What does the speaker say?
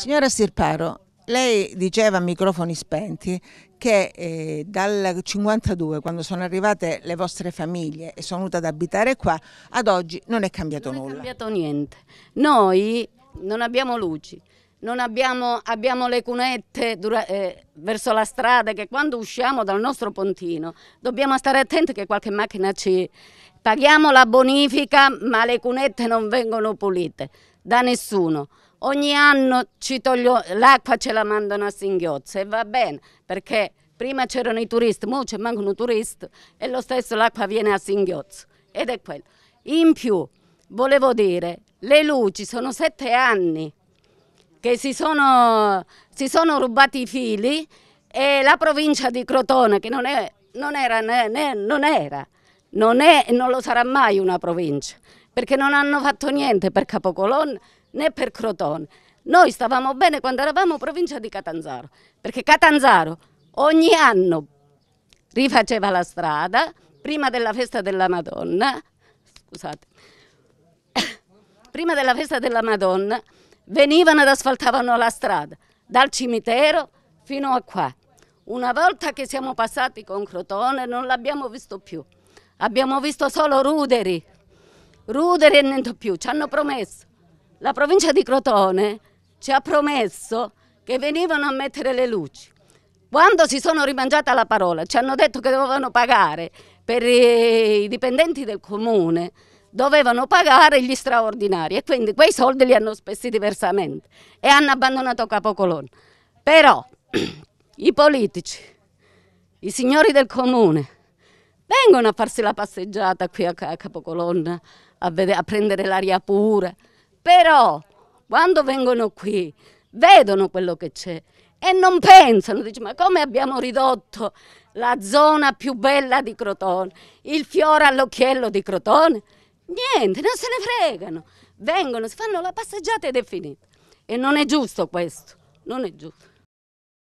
Signora Sirparo, lei diceva a microfoni spenti che eh, dal 1952, quando sono arrivate le vostre famiglie e sono venute ad abitare qua, ad oggi non è cambiato non nulla. Non è cambiato niente. Noi non abbiamo luci, non abbiamo, abbiamo le cunette dura, eh, verso la strada che quando usciamo dal nostro pontino dobbiamo stare attenti che qualche macchina ci... Paghiamo la bonifica ma le cunette non vengono pulite da nessuno ogni anno l'acqua ce la mandano a singhiozzo e va bene perché prima c'erano i turisti, ora ci mancano turisti e lo stesso l'acqua viene a singhiozzo ed è quello. In più volevo dire, le luci sono sette anni che si sono, si sono rubati i fili e la provincia di Crotone che non, è, non era, né, non era non, è, non lo sarà mai una provincia perché non hanno fatto niente per Capocolon né per Crotone. Noi stavamo bene quando eravamo provincia di Catanzaro, perché Catanzaro ogni anno rifaceva la strada prima della festa della Madonna, scusate, prima della festa della Madonna venivano ed asfaltavano la strada dal cimitero fino a qua. Una volta che siamo passati con Crotone non l'abbiamo visto più, abbiamo visto solo ruderi, rudere e niente più, ci hanno promesso. La provincia di Crotone ci ha promesso che venivano a mettere le luci. Quando si sono rimangiata la parola, ci hanno detto che dovevano pagare per eh, i dipendenti del comune, dovevano pagare gli straordinari e quindi quei soldi li hanno spesi diversamente e hanno abbandonato Capocolonna. Però i politici, i signori del comune, vengono a farsi la passeggiata qui a, Capocolonna, a, vedere, a prendere l'aria pura, però quando vengono qui vedono quello che c'è e non pensano, dicono ma come abbiamo ridotto la zona più bella di Crotone, il fiore all'occhiello di Crotone, niente, non se ne fregano, vengono, si fanno la passeggiata ed è finita. E non è giusto questo, non è giusto.